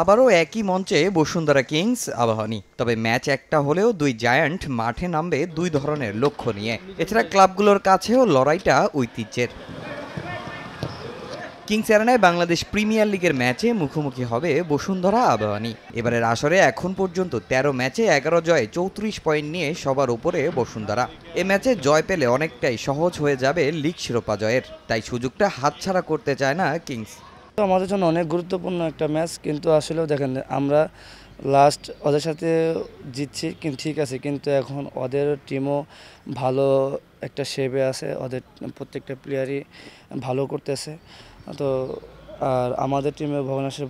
আবারও একই মঞ্চে বসুন্ধরা কিংস আবাহনী তবে ম্যাচ একটা হলেও দুই জায়ান্ট মাঠে নামবে দুই ধরনের লক্ষ্য নিয়ে এছাড়া ক্লাবগুলোর কাছেও লড়াইটা ঐতিহ্যের কিংস এরানায় বাংলাদেশ প্রিমিয়ার লিগের ম্যাচে মুখোমুখি হবে বসুন্ধরা আবাহনী এবারের আসরে এখন পর্যন্ত ১৩ ম্যাচে এগারো জয় চৌত্রিশ পয়েন্ট নিয়ে সবার উপরে বসুন্ধরা এ ম্যাচে জয় পেলে অনেকটাই সহজ হয়ে যাবে লিগ শিরোপা জয়ের তাই সুযোগটা হাতছাড়া করতে চায় না কিংস তো আমাদের জন্য অনেক গুরুত্বপূর্ণ একটা ম্যাচ কিন্তু আসলেও দেখেন আমরা লাস্ট ওদের সাথে জিতছি কিন্তু ঠিক আছে কিন্তু এখন ওদের টিমও ভালো একটা শেপে আছে ওদের প্রত্যেকটা প্লেয়ারই ভালো করতেছে তো আর আমাদের টিমে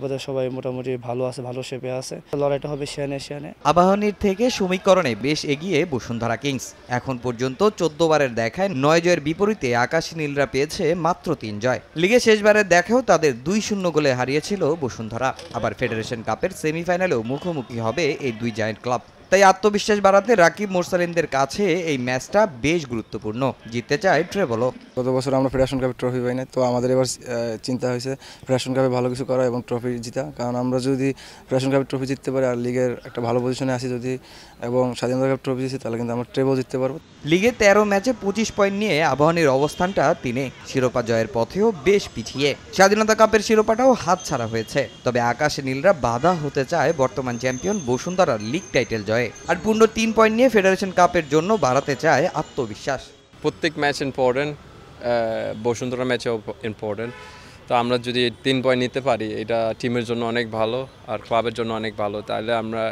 পথে সবাই মোটামুটি ভালো আছে ভালো শেপে আছে লড়াইটা হবে সেনে সেনে আবাহনীর থেকে সমীকরণে বেশ এগিয়ে বসুন্ধরা কিংস এখন পর্যন্ত চোদ্দ বারের দেখায় নয় জয়ের বিপরীতে আকাশ নীলরা পেয়েছে মাত্র তিন জয় লিগে শেষবারের দেখেও তাদের দুই শূন্য গোলে হারিয়েছিল বসুন্ধরা আবার ফেডারেশন কাপের সেমিফাইনালেও মুখোমুখি হবে এই দুই জায়েন্ট ক্লাব তাই আত্মবিশ্বাস বাড়াতে রাকিব মোরসালিনদের কাছে এই ম্যাচটা বেশ গুরুত্বপূর্ণ জিততে চায় ট্রেবলও গত বছর আমরা ফেডারেশন কাপে ট্রফি পাই তো আমাদের এবার চিন্তা হয়েছে ফেডারেশন কাপে ভালো কিছু করা এবং ট্রফি জিতা কারণ আমরা যদি ফেডারেশন কাপে ট্রফি জিততে পারি আর লিগের একটা ভালো পজিশনে আসি যদি এবং স্বাধীনতা কাপ ট্রফি জিতি তাহলে কিন্তু আমরা ট্রেবল জিততে পারবো লিগে তেরো ম্যাচে পঁচিশ পয়েন্ট নিয়ে আবাহনীর অবস্থানটা তিনে শিরোপা জয়ের পথেও বেশ পিছিয়ে স্বাধীনতা কাপের শিরোপাটাও হাতছাড়া হয়েছে তবে আকাশে নীলরা বাধা হতে চায় বর্তমান চ্যাম্পিয়ন বসুন্ধরার লিগ টাইটেল জয় জয়ে আর পূর্ণ তিন পয়েন্ট নিয়ে ফেডারেশন কাপের জন্য বাড়াতে চায় আত্মবিশ্বাস প্রত্যেক ম্যাচ ইম্পর্টেন্ট বসুন্ধরা ম্যাচেও ইম্পর্টেন্ট তো আমরা যদি তিন পয়েন্ট নিতে পারি এটা টিমের জন্য অনেক ভালো আর ক্লাবের জন্য অনেক ভালো তাহলে আমরা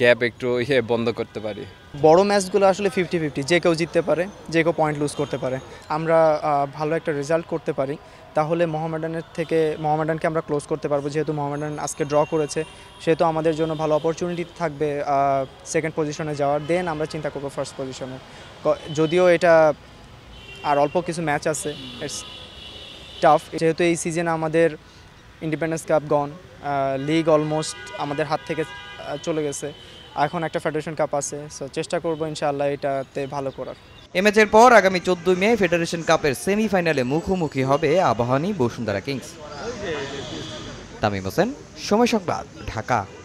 গ্যাপ একটু ইয়ে বন্ধ করতে পারি বড় ম্যাচগুলো আসলে ফিফটি ফিফটি যে কেউ জিততে পারে যে কেউ পয়েন্ট লুজ করতে পারে আমরা ভালো একটা রেজাল্ট করতে পারি তাহলে মোহামেডানের থেকে মোহামেডানকে আমরা ক্লোজ করতে পারবো যেহেতু মোহামেডান আজকে ড্র করেছে সেহেতু আমাদের জন্য ভালো অপরচুনিটি থাকবে সেকেন্ড পজিশনে যাওয়ার দেন আমরা চিন্তা করবো ফার্স্ট পজিশনে যদিও এটা আর অল্প কিছু ম্যাচ আছে ইটস টাফ যেহেতু এই সিজনে আমাদের ইন্ডিপেন্ডেন্স কাপ গন লিগ অলমোস্ট আমাদের হাত থেকে চলে গেছে এখন একটা ফেডারেশন কাপ আছে সো চেষ্টা করবো ইনশাআল্লাহ এটাতে ভালো করার এমএচের পর আগামী চোদ্দই মে ফেডারেশন কাপের সেমিফাইনালে মুখোমুখি হবে আবাহনী বসুন্ধরা কিংস তামিম হোসেন সময় সংবাদ ঢাকা